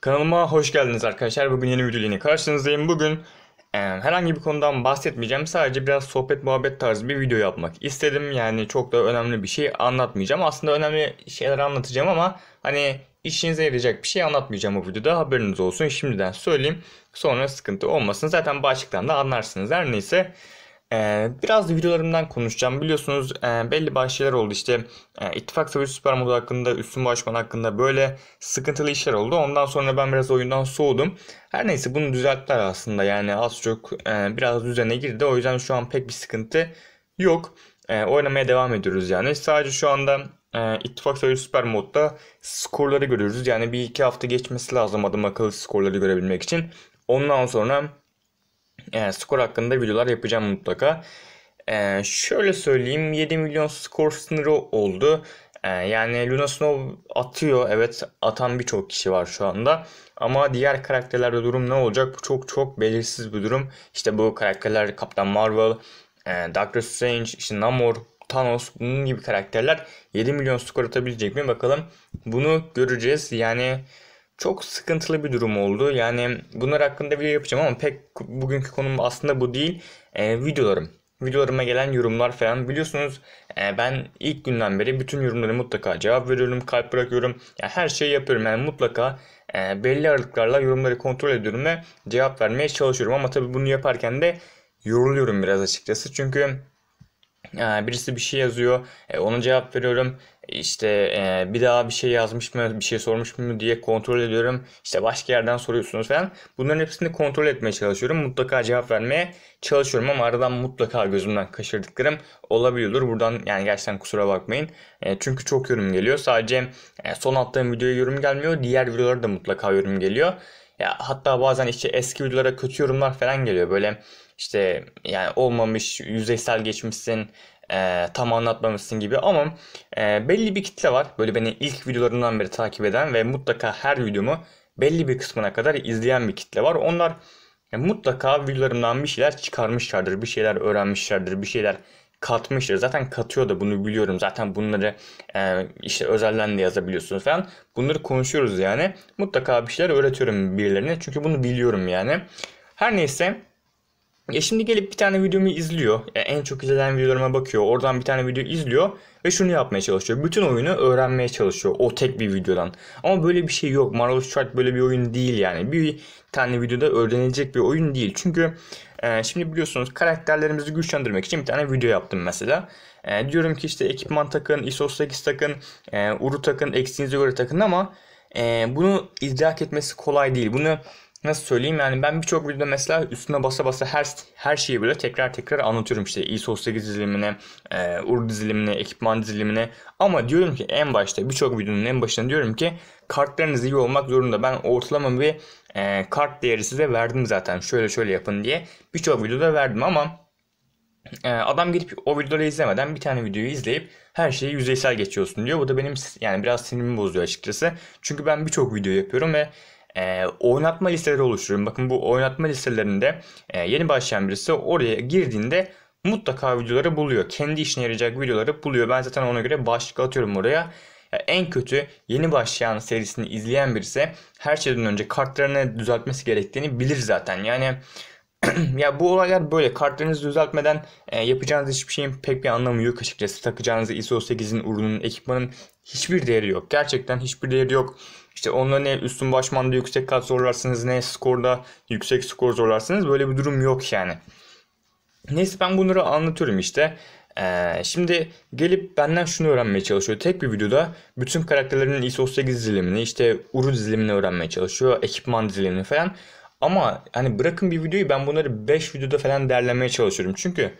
Kanalıma hoş geldiniz arkadaşlar. Bugün yeni videoyla karşınızdayım. Bugün e, herhangi bir konudan bahsetmeyeceğim. Sadece biraz sohbet muhabbet tarzı bir video yapmak istedim. Yani çok da önemli bir şey anlatmayacağım. Aslında önemli şeyler anlatacağım ama hani işinize yarayacak bir şey anlatmayacağım bu videoda. Haberiniz olsun şimdiden söyleyeyim. Sonra sıkıntı olmasın. Zaten başlıktan da anlarsınız. Her neyse. Ee, biraz da videolarımdan konuşacağım. Biliyorsunuz e, belli başlı şeyler oldu. işte e, İttifak Savaşı Süper Modu hakkında, Üstün Başman hakkında böyle sıkıntılı işler oldu. Ondan sonra ben biraz oyundan soğudum. Her neyse bunu düzelttiler aslında. Yani az çok e, biraz düzene girdi. O yüzden şu an pek bir sıkıntı yok. E, oynamaya devam ediyoruz yani. Sadece şu anda e, İttifak Savaşı Süper Mod'da skorları görüyoruz. Yani bir iki hafta geçmesi lazım adım akıllı skorları görebilmek için. Ondan sonra yani ee, skor hakkında videolar yapacağım mutlaka. Ee, şöyle söyleyeyim 7 milyon skor sınırı oldu. Ee, yani Luna Snow atıyor evet atan birçok kişi var şu anda. Ama diğer karakterlerde durum ne olacak bu çok çok belirsiz bir durum. İşte bu karakterler Kaptan Marvel, e, Doctor Strange, işte Namor, Thanos bunun gibi karakterler 7 milyon skor atabilecek mi bakalım. Bunu göreceğiz yani çok sıkıntılı bir durum oldu. Yani bunlar hakkında video yapacağım ama pek bugünkü konum aslında bu değil. E, videolarım. Videolarıma gelen yorumlar falan biliyorsunuz e, ben ilk günden beri bütün yorumlara mutlaka cevap veriyorum, kalp bırakıyorum. Yani her şeyi yapıyorum yani mutlaka e, belli aralıklarla yorumları kontrol ediyorum ve cevap vermeye çalışıyorum. Ama tabii bunu yaparken de yoruluyorum biraz açıkçası. Çünkü e, birisi bir şey yazıyor. E, ona cevap veriyorum. İşte e, bir daha bir şey yazmış mı, bir şey sormuş mu diye kontrol ediyorum. İşte başka yerden soruyorsunuz falan. Bunların hepsini kontrol etmeye çalışıyorum. Mutlaka cevap vermeye çalışıyorum ama aradan mutlaka gözümden kaçırdıklarım olabiliyordur. Buradan yani gerçekten kusura bakmayın. E, çünkü çok yorum geliyor. Sadece e, son attığım videoya yorum gelmiyor. Diğer videolara da mutlaka yorum geliyor. Ya hatta bazen işte eski videolara kötü yorumlar falan geliyor. Böyle işte yani olmamış, yüzeysel geçmişsin, e, tam anlatmamışsın gibi ama e, belli bir kitle var. Böyle beni ilk videolarından beri takip eden ve mutlaka her videomu belli bir kısmına kadar izleyen bir kitle var. Onlar e, mutlaka videolarımdan bir şeyler çıkarmışlardır, bir şeyler öğrenmişlerdir, bir şeyler katmıştır. Zaten katıyor da bunu biliyorum. Zaten bunları e, işte özelden de yazabiliyorsunuz falan. Bunları konuşuyoruz yani. Mutlaka bir şeyler öğretiyorum birilerine. Çünkü bunu biliyorum yani. Her neyse ya şimdi gelip bir tane videomu izliyor. Yani en çok izlenen videolarıma bakıyor. Oradan bir tane video izliyor ve şunu yapmaya çalışıyor. Bütün oyunu öğrenmeye çalışıyor o tek bir videodan. Ama böyle bir şey yok. Marvel Strike böyle bir oyun değil yani. Bir tane videoda öğrenecek bir oyun değil. Çünkü e, şimdi biliyorsunuz karakterlerimizi güçlendirmek için bir tane video yaptım mesela. E, diyorum ki işte ekipman takın, ISO 8 takın, e, Uru takın, eksiğinize göre takın ama e, bunu idrak etmesi kolay değil. Bunu nasıl söyleyeyim yani ben birçok videoda mesela üstüne basa basa her her şeyi böyle tekrar tekrar anlatıyorum işte ISOS e 8 dizilimine, e, UR dizilimine, ekipman dizilimine ama diyorum ki en başta birçok videonun en başında diyorum ki kartlarınız iyi olmak zorunda. Ben ortalama bir e, kart değeri size verdim zaten şöyle şöyle yapın diye birçok videoda verdim ama e, adam gidip o videoları izlemeden bir tane videoyu izleyip her şeyi yüzeysel geçiyorsun diyor. Bu da benim yani biraz sinirimi bozuyor açıkçası. Çünkü ben birçok video yapıyorum ve e, oynatma listeleri oluşturuyorum. Bakın bu oynatma listelerinde e, yeni başlayan birisi oraya girdiğinde mutlaka videoları buluyor. Kendi işine yarayacak videoları buluyor. Ben zaten ona göre başlık atıyorum oraya. Yani en kötü yeni başlayan serisini izleyen birisi her şeyden önce kartlarını düzeltmesi gerektiğini bilir zaten. Yani ya bu olaylar böyle kartlarınızı düzeltmeden e, yapacağınız hiçbir şeyin pek bir anlamı yok açıkçası. Takacağınız ISO 8'in, ürünün, ekipmanın hiçbir değeri yok. Gerçekten hiçbir değeri yok. İşte onunla hani ne üstün başmanda yüksek kat zorlarsınız ne skorda yüksek skor zorlarsınız. Böyle bir durum yok yani. Neyse ben bunları anlatıyorum işte. Ee, şimdi gelip benden şunu öğrenmeye çalışıyor. Tek bir videoda bütün karakterlerinin ISO 8 dizilimini, işte Uru dizilimini öğrenmeye çalışıyor. Ekipman dizilimini falan. Ama hani bırakın bir videoyu ben bunları 5 videoda falan derlemeye çalışıyorum. Çünkü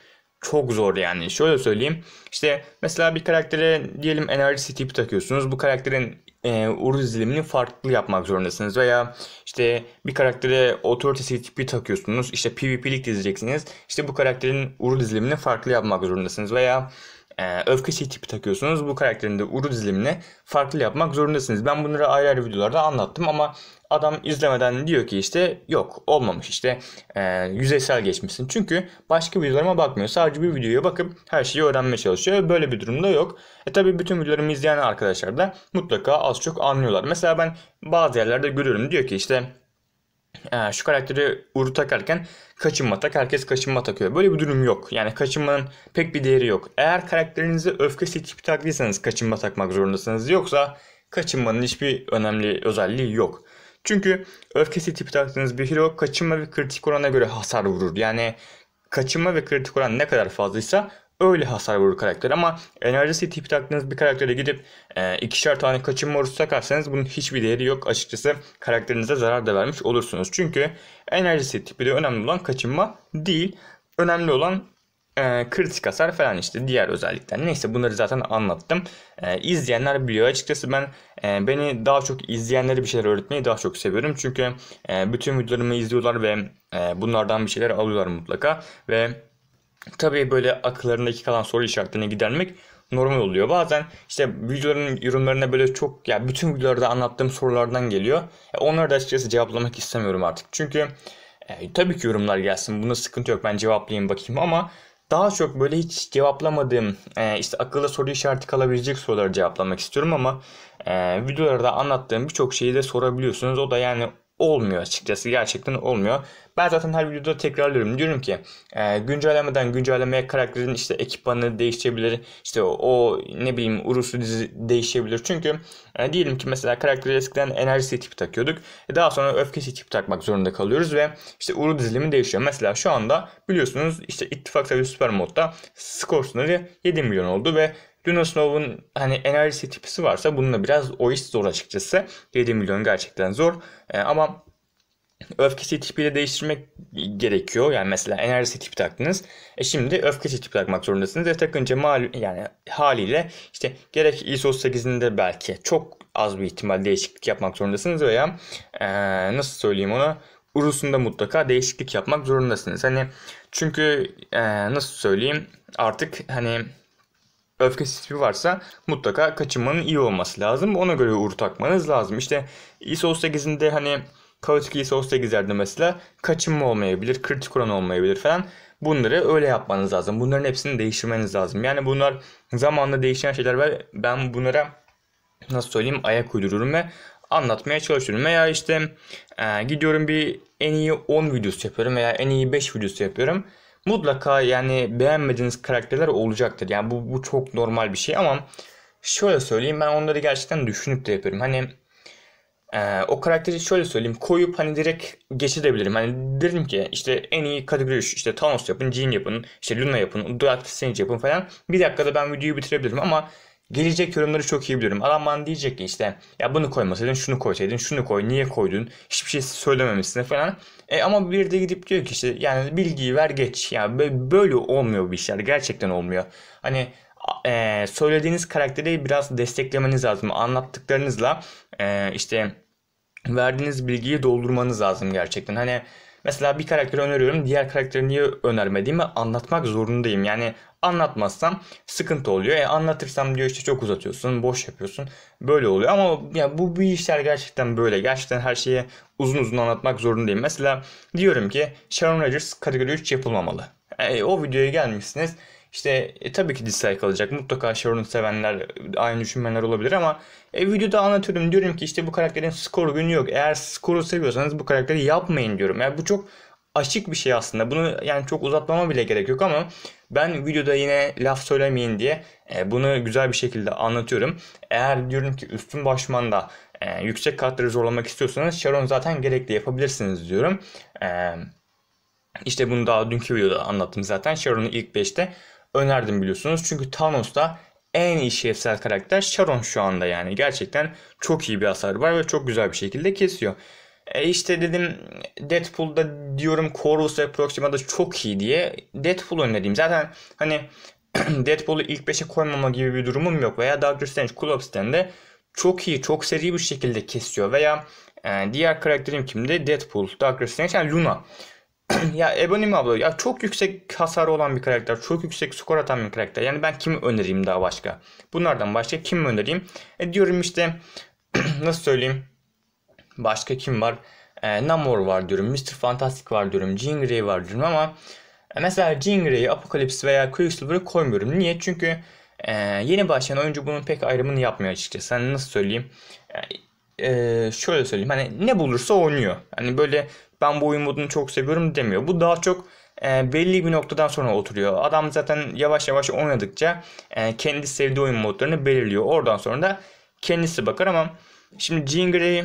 çok zor yani. Şöyle söyleyeyim. İşte mesela bir karaktere diyelim enerjisi tipi takıyorsunuz. Bu karakterin e, uruz dilimini farklı yapmak zorundasınız. Veya işte bir karaktere otoritesi tipi takıyorsunuz. işte PvP'lik dizeceksiniz. işte bu karakterin uruz dilimini farklı yapmak zorundasınız. Veya e, öfke şey tipi takıyorsunuz. Bu karakterin de uru dizilimini farklı yapmak zorundasınız. Ben bunları ayrı ayrı videolarda anlattım ama Adam izlemeden diyor ki işte yok olmamış işte e, yüzeysel geçmişsin. Çünkü başka videolarıma bakmıyor. Sadece bir videoya bakıp her şeyi öğrenmeye çalışıyor. Böyle bir durumda yok. E tabi bütün videolarımı izleyen arkadaşlar da mutlaka az çok anlıyorlar. Mesela ben bazı yerlerde görüyorum diyor ki işte e, şu karakteri Uru takarken kaçınma tak herkes kaçınma takıyor. Böyle bir durum yok. Yani kaçınmanın pek bir değeri yok. Eğer karakterinizi öfkesi tipi taktıysanız kaçınma takmak zorundasınız. Yoksa kaçınmanın hiçbir önemli özelliği yok. Çünkü öfkesi tipi taktığınız bir hero kaçınma ve kritik orana göre hasar vurur. Yani kaçınma ve kritik oran ne kadar fazlaysa öyle hasar vurur karakter ama enerjisi tipi taktığınız bir karaktere gidip e, ikişer tane kaçınma vurusu takarsanız bunun hiçbir değeri yok. Açıkçası karakterinize zarar da vermiş olursunuz. Çünkü enerjisi tipi de önemli olan kaçınma değil. Önemli olan e, kritik hasar falan işte diğer özellikler. Neyse bunları zaten anlattım. E, izleyenler biliyor. Açıkçası ben e, beni daha çok izleyenlere bir şeyler öğretmeyi daha çok seviyorum. Çünkü e, bütün videolarımı izliyorlar ve e, bunlardan bir şeyler alıyorlar mutlaka. Ve tabii böyle akıllarındaki kalan soru işaretlerini gidermek normal oluyor. Bazen işte videoların yorumlarına böyle çok ya yani bütün videolarda anlattığım sorulardan geliyor. E, onları da açıkçası cevaplamak istemiyorum artık. Çünkü e, tabii ki yorumlar gelsin. Buna sıkıntı yok. Ben cevaplayayım bakayım ama daha çok böyle hiç cevaplamadığım e, işte akılda soru işareti kalabilecek soruları cevaplamak istiyorum ama e, videolarda anlattığım birçok şeyi de sorabiliyorsunuz. O da yani olmuyor açıkçası gerçekten olmuyor. Ben zaten her videoda tekrarlıyorum. Diyorum ki e, güncellemeden güncellemeye karakterin işte ekipmanı değişebilir. İşte o, o ne bileyim urusu dizi değişebilir. Çünkü e, diyelim ki mesela karakteri eskiden enerjisi tipi takıyorduk. E, daha sonra öfkesi tipi takmak zorunda kalıyoruz ve işte uru dizilimi değişiyor. Mesela şu anda biliyorsunuz işte ittifak seviyesi süper modda skor sınırı 7 milyon oldu ve Luna Snow'un hani enerjisi tipisi varsa bununla biraz o iş zor açıkçası. 7 milyon gerçekten zor. E, ama öfkesi tipiyle değiştirmek gerekiyor. Yani mesela enerjisi tipi taktınız. E şimdi öfkesi tipi takmak zorundasınız. E takınca mal yani haliyle işte gerek ISO 8'inde belki çok az bir ihtimal değişiklik yapmak zorundasınız veya ee, nasıl söyleyeyim ona urusunda mutlaka değişiklik yapmak zorundasınız. Hani çünkü ee, nasıl söyleyeyim artık hani öfkesi tipi varsa mutlaka kaçınmanın iyi olması lazım. Ona göre uru takmanız lazım. İşte ISO 8'inde hani Kaotik iyiyse o 8'lerde mesela kaçınma olmayabilir, kritik oran olmayabilir falan. Bunları öyle yapmanız lazım. Bunların hepsini değiştirmeniz lazım. Yani bunlar zamanla değişen şeyler ve ben bunlara nasıl söyleyeyim ayak uydururum ve anlatmaya çalışıyorum. Veya işte e, gidiyorum bir en iyi 10 videosu yapıyorum veya en iyi 5 videosu yapıyorum. Mutlaka yani beğenmediğiniz karakterler olacaktır. Yani bu, bu çok normal bir şey ama şöyle söyleyeyim ben onları gerçekten düşünüp de yapıyorum. Hani e, o karakteri şöyle söyleyeyim koyup hani direkt geçirebilirim. Hani derim ki işte en iyi kategori 3 işte Thanos yapın, Jean yapın, işte Luna yapın, Doctor Strange yapın falan. Bir dakikada ben videoyu bitirebilirim ama gelecek yorumları çok iyi biliyorum. Adam bana diyecek ki işte ya bunu koymasaydın şunu koysaydın şunu koy niye koydun hiçbir şey söylememişsin falan. E ama bir de gidip diyor ki işte yani bilgiyi ver geç. Ya yani böyle olmuyor bu işler gerçekten olmuyor. Hani e, söylediğiniz karakteri biraz desteklemeniz lazım. Anlattıklarınızla e, işte verdiğiniz bilgiyi doldurmanız lazım gerçekten. Hani mesela bir karakteri öneriyorum diğer karakteri niye önermediğimi anlatmak zorundayım. Yani anlatmazsam sıkıntı oluyor. E anlatırsam diyor işte çok uzatıyorsun, boş yapıyorsun. Böyle oluyor ama ya bu bir işler gerçekten böyle. Gerçekten her şeye uzun uzun anlatmak zorundayım. Mesela diyorum ki Sharon Rogers kategori 3 yapılmamalı. E, o videoya gelmişsiniz. İşte e, tabii ki dislike alacak. Mutlaka Sharon'u sevenler, aynı düşünmeler olabilir ama e, videoda anlatıyorum. Diyorum ki işte bu karakterin skoru günü yok. Eğer skoru seviyorsanız bu karakteri yapmayın diyorum. Yani bu çok açık bir şey aslında. Bunu yani çok uzatmama bile gerek yok ama ben videoda yine laf söylemeyin diye e, bunu güzel bir şekilde anlatıyorum. Eğer diyorum ki üstün başmanda e, yüksek kartları zorlamak istiyorsanız Sharon zaten gerekli yapabilirsiniz diyorum. E, işte bunu daha dünkü videoda anlattım zaten. Sharon'un ilk 5'te önerdim biliyorsunuz. Çünkü Thanos'ta en işlevsel karakter Sharon şu anda yani. Gerçekten çok iyi bir hasar var ve çok güzel bir şekilde kesiyor. E işte dedim Deadpool'da diyorum Corvus ve Proxima'da çok iyi diye Deadpool önerdim Zaten hani Deadpool'u ilk 5'e koymama gibi bir durumum yok. Veya Doctor Strange, Cool de çok iyi, çok seri bir şekilde kesiyor. Veya e, diğer karakterim kimdi? Deadpool, Doctor Strange, yani Luna. ya Ebony abla ya çok yüksek hasarı olan bir karakter. Çok yüksek skor atan bir karakter. Yani ben kimi önereyim daha başka? Bunlardan başka kim önereyim? E diyorum işte nasıl söyleyeyim? Başka kim var? E, Namor var diyorum. Mr. Fantastic var diyorum. Jean Grey var diyorum ama e, mesela Jean Grey Apocalypse veya Quicksilver'ı koymuyorum. Niye? Çünkü e, yeni başlayan oyuncu bunun pek ayrımını yapmıyor açıkçası. Yani nasıl söyleyeyim? E, ee, şöyle söyleyeyim hani ne bulursa oynuyor. Hani böyle ben bu oyun modunu çok seviyorum demiyor. Bu daha çok e, belli bir noktadan sonra oturuyor. Adam zaten yavaş yavaş oynadıkça e, kendi sevdiği oyun modlarını belirliyor. Oradan sonra da kendisi bakar ama şimdi Jean Grey'i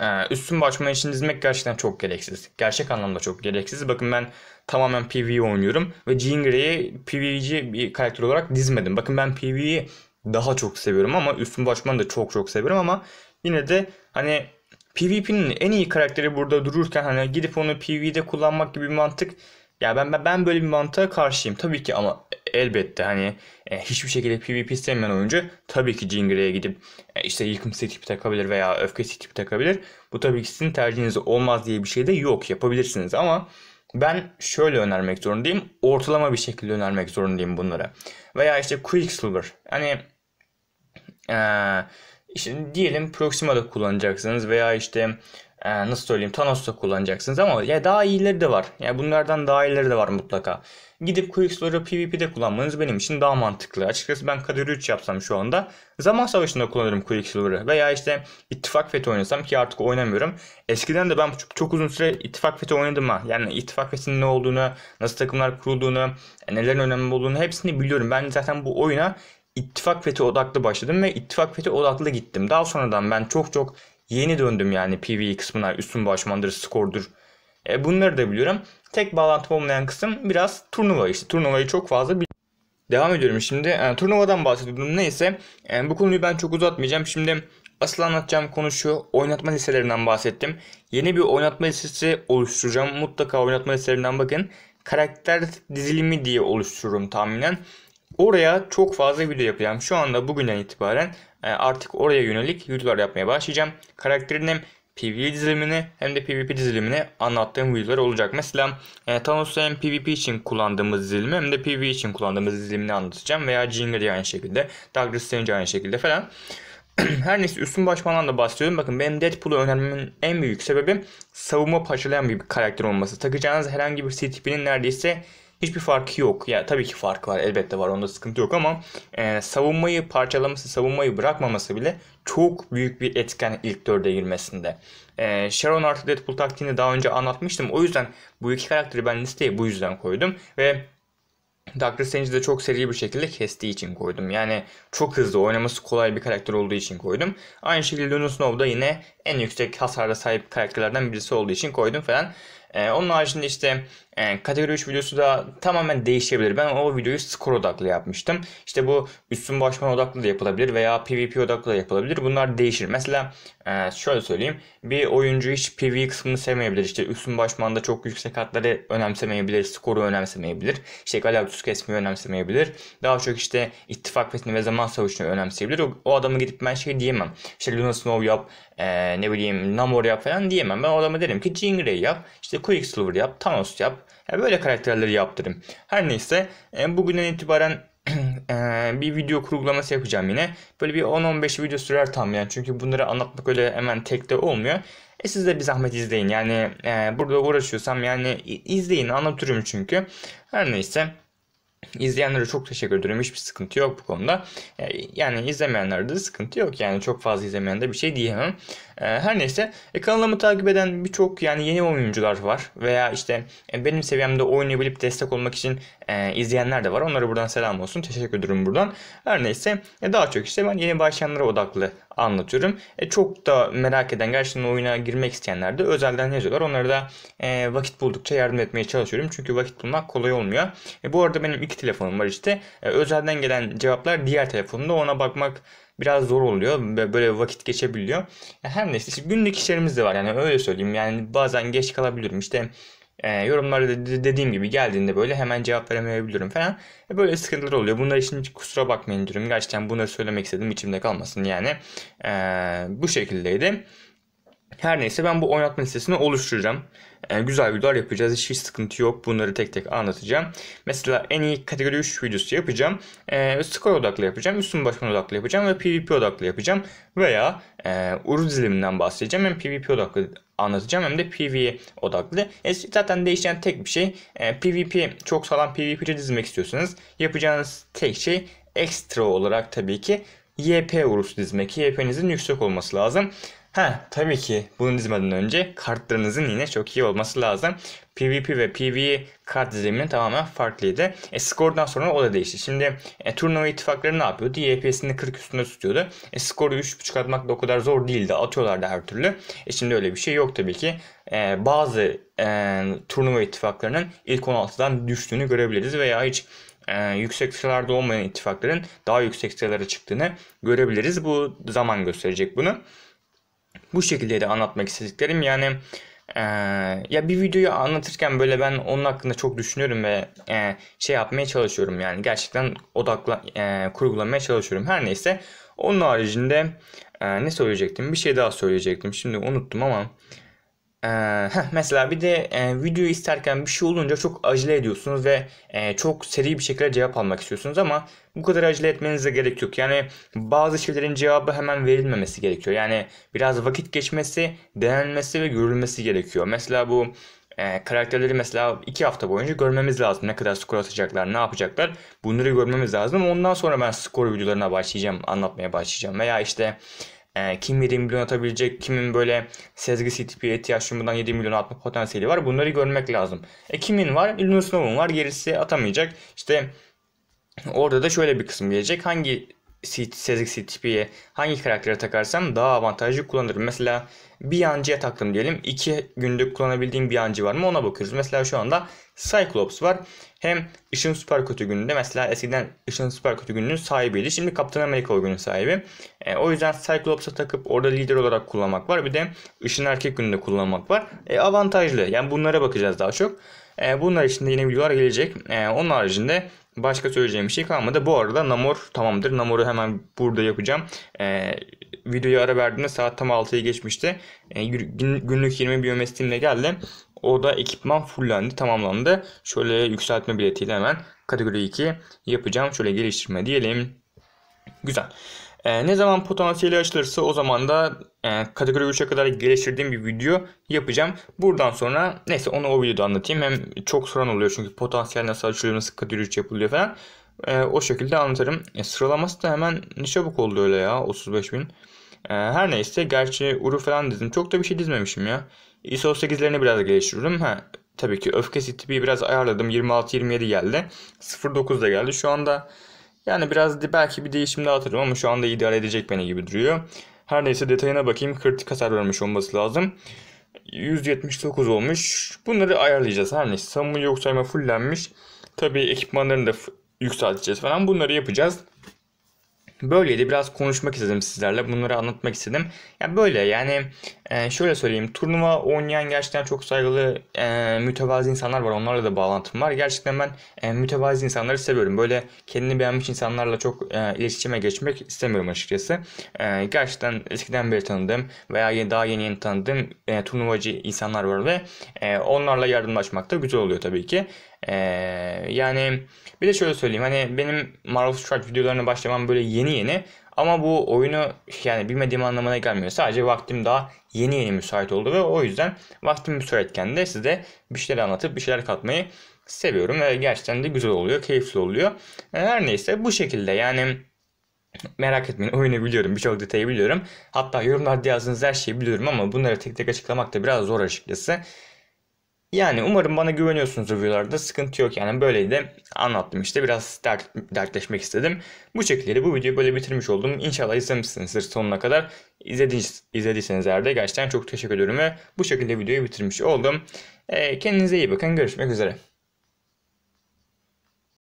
e, üstün başma için dizmek gerçekten çok gereksiz. Gerçek anlamda çok gereksiz. Bakın ben tamamen PvE oynuyorum ve Jean Grey'i PvE'ci bir karakter olarak dizmedim. Bakın ben PvE'yi daha çok seviyorum ama üstün başmanı da çok çok seviyorum ama yine de hani PvP'nin en iyi karakteri burada dururken hani gidip onu PvE'de kullanmak gibi bir mantık ya ben ben böyle bir mantığa karşıyım tabii ki ama elbette hani e, hiçbir şekilde PvP istemeyen oyuncu tabii ki Jingre'ye gidip e, işte yıkım tipi takabilir veya öfke tipi takabilir. Bu tabii ki sizin tercihiniz olmaz diye bir şey de yok yapabilirsiniz ama ben şöyle önermek zorundayım. Ortalama bir şekilde önermek zorundayım bunlara. Veya işte Quicksilver. Hani ee, işte diyelim Proxima'da kullanacaksınız veya işte e, nasıl söyleyeyim Thanos'ta kullanacaksınız ama ya daha iyileri de var. Yani bunlardan daha iyileri de var mutlaka. Gidip Quicksilver'ı PvP'de kullanmanız benim için daha mantıklı. Açıkçası ben Kadir 3 yapsam şu anda zaman savaşında kullanırım Quicksilver'ı. Veya işte ittifak fethi oynasam ki artık oynamıyorum. Eskiden de ben çok, uzun süre ittifak fethi oynadım ha. Yani ittifak fethinin ne olduğunu, nasıl takımlar kurulduğunu, e, nelerin önemli olduğunu hepsini biliyorum. Ben zaten bu oyuna ittifak feti odaklı başladım ve ittifak feti odaklı gittim. Daha sonradan ben çok çok yeni döndüm yani PV kısmına üstün başmandır, skordur. E, bunları da biliyorum. Tek bağlantı olmayan kısım biraz turnuva işte. Turnuvayı çok fazla bil- Devam ediyorum şimdi. E, turnuvadan bahsediyordum neyse. E, bu konuyu ben çok uzatmayacağım. Şimdi asıl anlatacağım konu şu. Oynatma listelerinden bahsettim. Yeni bir oynatma listesi oluşturacağım. Mutlaka oynatma listelerinden bakın. Karakter dizilimi diye oluştururum tahminen. Oraya çok fazla video yapacağım. Şu anda bugünden itibaren e, artık oraya yönelik videolar yapmaya başlayacağım. Karakterin hem PvE dizilimini hem de PvP dizilimini anlattığım videolar olacak. Mesela e, Thanos'u hem PvP için kullandığımız dizilimi hem de PvE için kullandığımız dizilimini anlatacağım. Veya Jhin'leri aynı şekilde, Douglas Strange aynı şekilde falan. Her neyse üstün başmandan da bahsediyorum. Bakın benim Deadpool'u önermemin en büyük sebebi savunma parçalayan bir karakter olması. Takacağınız herhangi bir CTP'nin neredeyse hiçbir farkı yok. Ya yani tabii ki fark var elbette var onda sıkıntı yok ama e, savunmayı parçalaması, savunmayı bırakmaması bile çok büyük bir etken ilk dörde girmesinde. E, Sharon artı Deadpool taktiğini daha önce anlatmıştım. O yüzden bu iki karakteri ben listeye bu yüzden koydum ve Doctor Strange'i de çok seri bir şekilde kestiği için koydum. Yani çok hızlı oynaması kolay bir karakter olduğu için koydum. Aynı şekilde Jon Snow da yine en yüksek hasarda sahip karakterlerden birisi olduğu için koydum falan. Ee, onun haricinde işte yani kategori 3 videosu da tamamen değişebilir. Ben o videoyu skor odaklı yapmıştım. İşte bu üstün başman odaklı da yapılabilir veya PvP odaklı da yapılabilir. Bunlar değişir. Mesela e, şöyle söyleyeyim. Bir oyuncu hiç PvP kısmını sevmeyebilir. İşte üstün başmanda çok yüksek hatları önemsemeyebilir. Skoru önemsemeyebilir. İşte Galactus kesmeyi önemsemeyebilir. Daha çok işte ittifak fethini ve zaman savaşını önemseyebilir. O, o adamı gidip ben şey diyemem. İşte Luna Snow yap, ee, ne bileyim Namor yap falan diyemem. Ben o adama derim ki Jingray yap, işte Quicksilver yap, Thanos yap, ya böyle karakterleri yaptırım. Her neyse e, bugünden itibaren e, bir video kurgulaması yapacağım yine. Böyle bir 10-15 video sürer tam yani. Çünkü bunları anlatmak öyle hemen tekte olmuyor. E siz de bir zahmet izleyin. Yani e, burada uğraşıyorsam yani izleyin anlatıyorum çünkü. Her neyse. İzleyenlere çok teşekkür ederim. Hiçbir sıkıntı yok bu konuda. E, yani izlemeyenlerde sıkıntı yok. Yani çok fazla izlemeyen de bir şey diyemem. Ee, her neyse e, kanalımı takip eden birçok yani yeni oyuncular var veya işte e, benim seviyemde oynayabilip destek olmak için e, izleyenler de var. Onlara buradan selam olsun. Teşekkür ederim buradan. Her neyse e, daha çok işte ben yeni başlayanlara odaklı anlatıyorum. E, çok da merak eden gerçekten oyuna girmek isteyenler de özelden yazıyorlar. Onlara da e, vakit buldukça yardım etmeye çalışıyorum. Çünkü vakit bulmak kolay olmuyor. E, bu arada benim iki telefonum var işte. E, özelden gelen cevaplar diğer telefonumda ona bakmak biraz zor oluyor. ve Böyle vakit geçebiliyor. Her neyse işte günlük işlerimiz de var yani öyle söyleyeyim. Yani bazen geç kalabilirim işte e, yorumlarda de, dediğim gibi geldiğinde böyle hemen cevap veremeyebilirim falan. E, böyle sıkıntılar oluyor. Bunlar için kusura bakmayın diyorum. Gerçekten bunları söylemek istedim içimde kalmasın yani. E, bu şekildeydi. Her neyse ben bu oynatma listesini oluşturacağım. Ee, güzel videolar yapacağız. Hiçbir sıkıntı yok. Bunları tek tek anlatacağım. Mesela en iyi kategori 3 videosu yapacağım. Ee, skor odaklı yapacağım. Üstün başkan odaklı yapacağım. Ve PvP odaklı yapacağım. Veya e, Uru diziliminden bahsedeceğim. Hem PvP odaklı anlatacağım hem de PvE odaklı. E, zaten değişen tek bir şey. E, PvP çok sağlam PvP'ci dizmek istiyorsanız yapacağınız tek şey ekstra olarak tabii ki YP urusu dizmek. YP'nizin yüksek olması lazım. Ha tabii ki bunu dizmeden önce kartlarınızın yine çok iyi olması lazım. PvP ve PvE kart diziminin tamamen farklıydı. E, skordan sonra o da değişti. Şimdi e, turnuva ittifakları ne yapıyordu? YPS'ini 40 üstünde tutuyordu. E, skoru 3.5 atmak da o kadar zor değildi. Atıyorlardı her türlü. E, şimdi öyle bir şey yok tabii ki. E, bazı e, turnuva ittifaklarının ilk 16'dan düştüğünü görebiliriz veya hiç e, yüksek sıralarda olmayan ittifakların daha yüksek sıralara çıktığını görebiliriz. Bu zaman gösterecek bunu. Bu şekilde de anlatmak istediklerim yani e, ya bir videoyu anlatırken böyle ben onun hakkında çok düşünüyorum ve e, şey yapmaya çalışıyorum yani gerçekten odakla e, kurgulamaya çalışıyorum her neyse onun haricinde e, ne söyleyecektim bir şey daha söyleyecektim şimdi unuttum ama ee, mesela bir de e, video isterken bir şey olunca çok acele ediyorsunuz ve e, çok seri bir şekilde cevap almak istiyorsunuz ama bu kadar acele etmenize gerek yok. Yani bazı şeylerin cevabı hemen verilmemesi gerekiyor. Yani biraz vakit geçmesi, denenmesi ve görülmesi gerekiyor. Mesela bu e, karakterleri mesela 2 hafta boyunca görmemiz lazım. Ne kadar skor atacaklar, ne yapacaklar bunları görmemiz lazım. Ondan sonra ben skor videolarına başlayacağım, anlatmaya başlayacağım. Veya işte e, kim 7 milyon atabilecek, kimin böyle sezgisi tipi ihtiyaç bundan 7 milyon atma potansiyeli var. Bunları görmek lazım. E kimin var? İllusionov'un var. Gerisi atamayacak. İşte Orada da şöyle bir kısım gelecek. Hangi sezik tipiye hangi karakteri takarsam daha avantajlı kullanırım. Mesela bir yancıya taktım diyelim. 2 günlük kullanabildiğim bir yancı var mı ona bakıyoruz. Mesela şu anda Cyclops var. Hem Işın Süper Kötü gününde mesela eskiden Işın Süper Kötü gününün sahibiydi. Şimdi Kaptan Amerika o günün sahibi. E, o yüzden Cyclops'a takıp orada lider olarak kullanmak var. Bir de Işın Erkek gününde kullanmak var. E, avantajlı. Yani bunlara bakacağız daha çok. E, bunlar için de yine videolar gelecek. E, onun haricinde Başka söyleyeceğim bir şey kalmadı. Bu arada Namor tamamdır. Namor'u hemen burada yapacağım. Ee, videoyu ara verdiğimde saat tam 6'ya geçmişti. Ee, günlük 20 biyomesinle geldi. O da ekipman fullendi, tamamlandı. Şöyle yükseltme biletiyle hemen kategori 2 yapacağım. Şöyle geliştirme diyelim. Güzel. E, ne zaman potansiyeli açılırsa o zaman da e, kategori 3'e kadar geliştirdiğim bir video yapacağım. Buradan sonra neyse onu o videoda anlatayım. Hem çok soran oluyor çünkü potansiyel nasıl açılıyor, nasıl kategori 3 yapılıyor falan. E, o şekilde anlatırım. E, sıralaması da hemen ne çabuk oldu öyle ya 35 bin. E, her neyse gerçi Uru falan dizdim. Çok da bir şey dizmemişim ya. ISO 8'lerini biraz geliştiriyorum. Ha, tabii ki öfke tipi biraz ayarladım. 26-27 geldi. 09 da geldi. Şu anda yani biraz belki bir değişim daha atarım ama şu anda ideal edecek beni gibi duruyor. Her neyse detayına bakayım. Kritik hasar vermiş olması lazım. 179 olmuş. Bunları ayarlayacağız her neyse. Savunma yok sayma fullenmiş. Tabii ekipmanlarını da yükselteceğiz falan. Bunları yapacağız böyleydi. Biraz konuşmak istedim sizlerle. Bunları anlatmak istedim. Ya böyle yani e, şöyle söyleyeyim. Turnuva oynayan gerçekten çok saygılı e, mütevazi insanlar var. Onlarla da bağlantım var. Gerçekten ben e, mütevazi insanları seviyorum. Böyle kendini beğenmiş insanlarla çok iletişime geçmek istemiyorum açıkçası. gerçekten eskiden beri tanıdığım veya daha yeni yeni tanıdığım turnuvacı insanlar var ve onlarla yardımlaşmak da güzel oluyor tabii ki. Ee, yani bir de şöyle söyleyeyim hani benim Marvel Strike videolarına başlamam böyle yeni yeni ama bu oyunu yani bilmediğim anlamına gelmiyor. Sadece vaktim daha yeni yeni müsait oldu ve o yüzden vaktim müsaitken de size bir şeyler anlatıp bir şeyler katmayı seviyorum ve gerçekten de güzel oluyor, keyifli oluyor. E, her neyse bu şekilde yani merak etmeyin oyunu biliyorum birçok detayı biliyorum. Hatta yorumlarda yazdığınız her şeyi biliyorum ama bunları tek tek açıklamak da biraz zor açıkçası. Yani umarım bana güveniyorsunuz review'larda. Sıkıntı yok yani. böyleydi anlattım işte. Biraz dert, dertleşmek istedim. Bu şekilde bu videoyu böyle bitirmiş oldum. İnşallah izlemişsinizdir sonuna kadar. İzlediğiniz, izlediyseniz eğer de gerçekten çok teşekkür ediyorum ve bu şekilde videoyu bitirmiş oldum. E, kendinize iyi bakın. Görüşmek üzere.